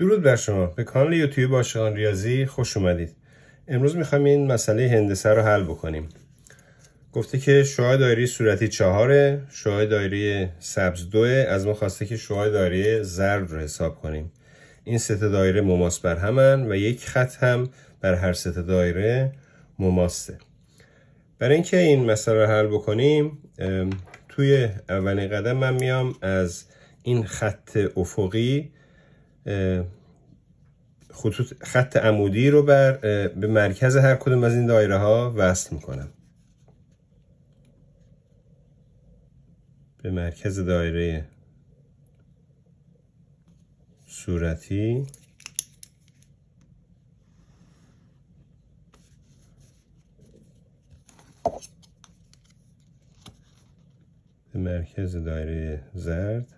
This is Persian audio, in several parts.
درود بر شما به کانال یوتیوب عاشقان ریاضی خوش اومدید امروز میخوایم این مسئله هندسه رو حل بکنیم گفته که شعاع دایره صورتی چهاره شعاع دایره سبز دوه از ما خواسته که شعاع دایره زرد رو حساب کنیم این سه دایره مماس بر همن و یک خط هم بر هر سه دایره مماسه برای اینکه این مسئله رو حل بکنیم توی اولین قدم من میام از این خط افقی خطوط خط عمودی رو بر به مرکز هر کدوم از این دایره ها وصل میکنم به مرکز دایره صورتی به مرکز دایره زرد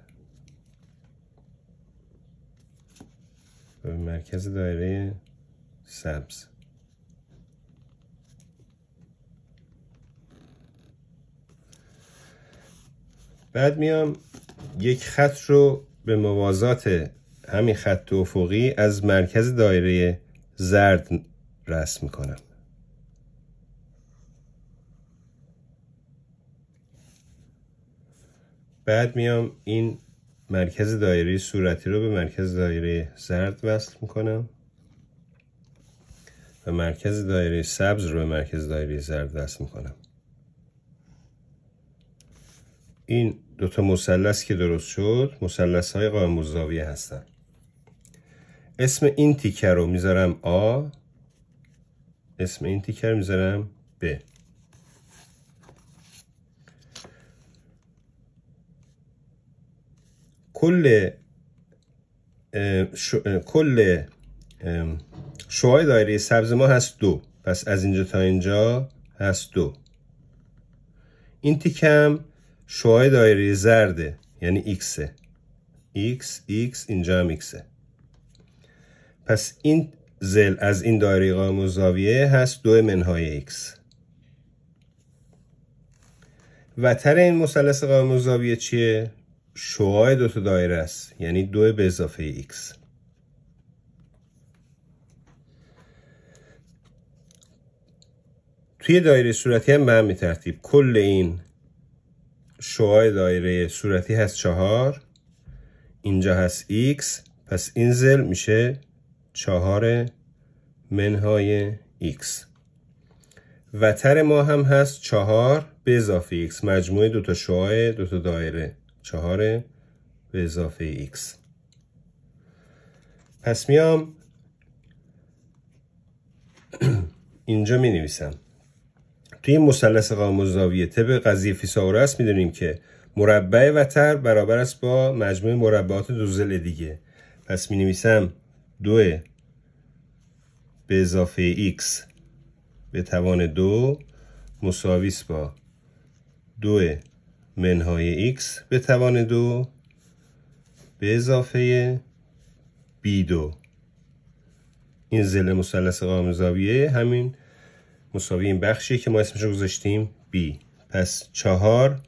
مرکز دایره سبز بعد میام یک خط رو به موازات همین خط افقی از مرکز دایره زرد رسم کنم بعد میام این مرکز دایره صورتی رو به مرکز دایره زرد وصل میکنم و مرکز دایره سبز رو به مرکز دایره زرد وصل میکنم این دوتا مثلث که درست شد مثلث های قائم زاویه هستن اسم این تیکه رو میذارم آ اسم این تیکر رو میذارم به کل کل دایره سبز ما هست دو پس از اینجا تا اینجا هست دو این تیکم شوهای دایره زرده یعنی x ایکس ایکس اینجا هم ایکسه. پس این زل از این دایره قائم زاویه هست دو منهای و تر این مثلث قائم زاویه چیه شعاع دو تا دایره است یعنی دو به اضافه x توی دایره صورتی هم به همین ترتیب کل این شعاع دایره صورتی هست چهار اینجا هست x پس این زل میشه چهار منهای x و تر ما هم هست چهار به اضافه x مجموعه دوتا شعاع تا دایره 4 به اضافه x پس میام اینجا می نویسم توی مثلث قائم الزاویه طبق قضیه فیثاغورس میدونیم که مربع وتر برابر است با مجموع مربعات دو ضلع دیگه پس می نویسم دو به اضافه x به توان دو مساویس با دو منهای x به توان دو به اضافه b 2 این زل مثلث قائم زاویه همین مساوی این بخشی که ما اسمش رو گذاشتیم b پس چهار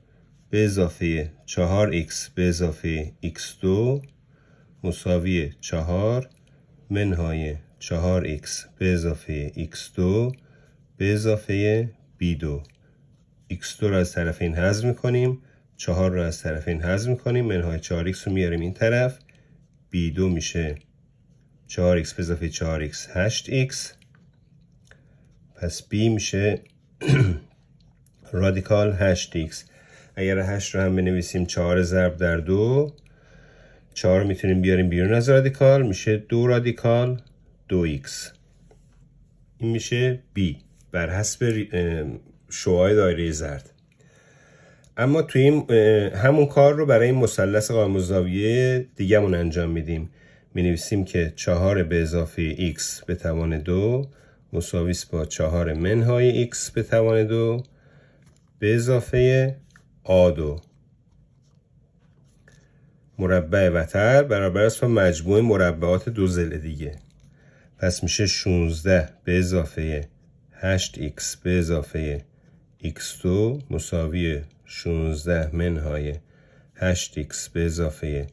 به اضافه 4x به اضافه x2 مساوی 4 منهای 4x به اضافه x2 به اضافه b2 x2 رو از طرفین حذف میکنیم 4 رو از طرفین حذف میکنیم منهای 4x رو میاریم این طرف b2 میشه 4x به اضافه 4x 8x پس b میشه رادیکال 8x اگر 8 رو هم بنویسیم 4 ضرب در 2 4 رو میتونیم بیاریم بیرون از رادیکال میشه 2 رادیکال 2x این میشه b بر حسب شعاع دایره زرد اما توی همون کار رو برای مثلث قائم الزاویه دیگهمون انجام میدیم می نویسیم که چهار به اضافه x به توان دو مساوی با چهار منهای x به توان دو به اضافه a دو مربع وتر برابر است با مجموع مربعات دو ضلع دیگه پس میشه 16 به اضافه 8x به اضافه x2 مساوی 16 منهای 8x به اضافه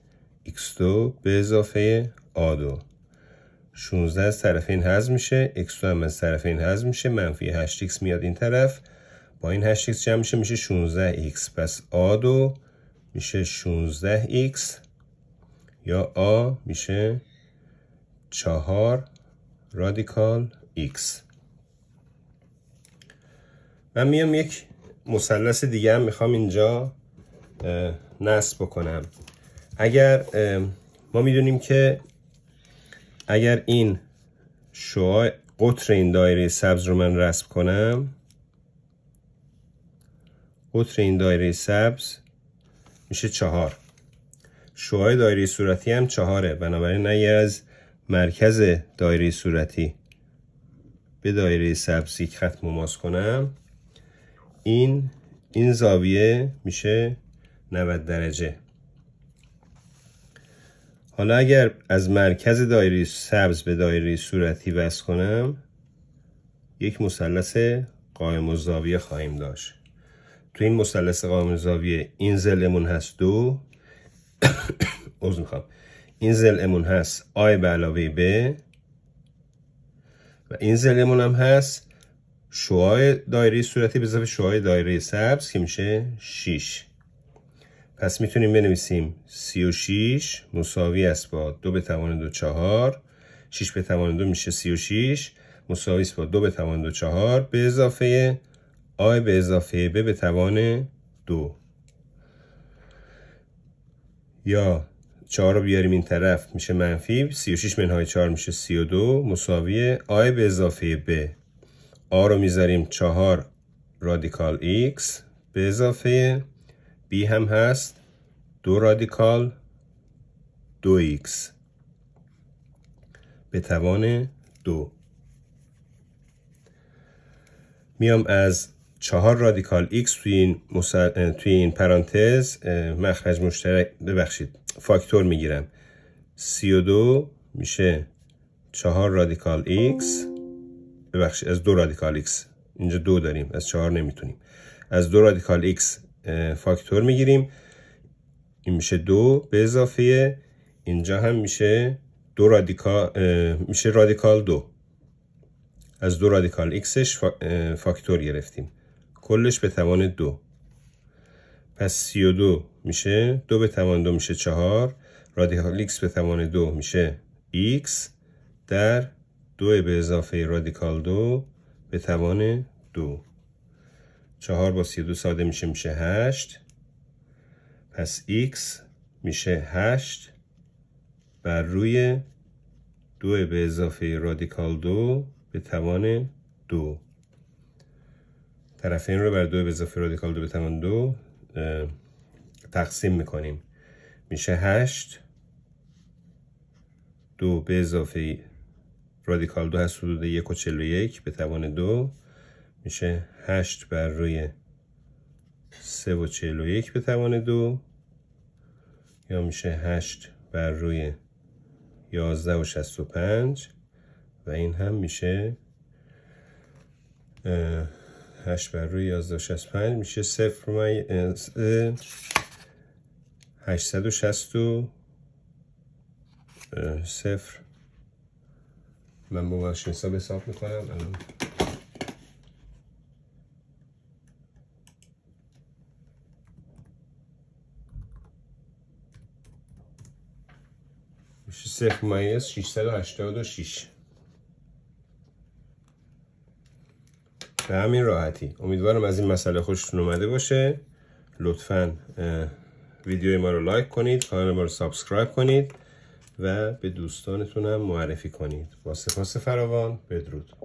x2 به اضافه a2 16 از این حذف میشه x2 هم از این حذف میشه منفی 8x میاد این طرف با این 8x جمع میشه میشه 16x پس a2 میشه 16x یا a میشه 4 رادیکال x من میام یک مثلث دیگه هم میخوام اینجا نصب بکنم اگر ما میدونیم که اگر این شعاع قطر این دایره سبز رو من رسم کنم قطر این دایره سبز میشه چهار شعاع دایره صورتی هم چهاره بنابراین اگر از مرکز دایره صورتی به دایره سبز یک خط مماس کنم این این زاویه میشه 90 درجه حالا اگر از مرکز دایره سبز به دایره صورتی وصل کنم یک مثلث قائم زاویه خواهیم داشت تو این مثلث قائم زاویه این زلمون هست دو عذر میخوام این زلمون هست آی به علاوه ب و این زلمون هم هست شعاع دایره صورتی به اضافه شعاع دایره سبز که میشه 6 پس میتونیم بنویسیم 36 مساوی است با 2 به توان 2 4 6 به توان 2 میشه 36 مساوی است با 2 به توان 2 4 به اضافه آی به اضافه ب به توان 2 یا 4 رو بیاریم این طرف میشه منفی 36 منهای 4 میشه 32 مساوی آی به اضافه ب آ رو میذاریم چهار رادیکال X به اضافه B هم هست دو رادیکال دو X به توان دو میام از چهار رادیکال X توی این, توی این پرانتز مخرج مشترک ببخشید فاکتور میگیرم سی و دو میشه چهار رادیکال X ببخشید از دو رادیکال x اینجا دو داریم از چهار نمیتونیم از دو رادیکال x فاکتور میگیریم این میشه دو به اضافه اینجا هم میشه دو رادیکال میشه رادیکال دو از دو رادیکال اش فاکتور گرفتیم کلش به توان دو پس سی و دو میشه دو به توان دو میشه چهار رادیکال x به توان دو میشه x در دو به اضافه رادیکال دو به توان دو چهار با سی دو ساده میشه میشه هشت پس x میشه هشت بر روی دو به اضافه رادیکال دو به توان دو طرفین رو بر دو به اضافه رادیکال دو به توان دو تقسیم میکنیم میشه هشت دو به اضافه رادیکال دو هست حدود یک و چلو یک به توان دو میشه هشت بر روی سه و چلو یک به توان دو یا میشه هشت بر روی یازده و شست و پنج و این هم میشه هشت بر روی یازده و شست پنج میشه سفر مای هشتصد و شست و صفر من با ماشین حساب حساب میکنم الان میشه 686 به همین راحتی امیدوارم از این مسئله خوشتون اومده باشه لطفا ویدیوی ما رو لایک کنید کانال ما رو سابسکرایب کنید و به دوستانتون معرفی کنید با سپاس فراوان بدرود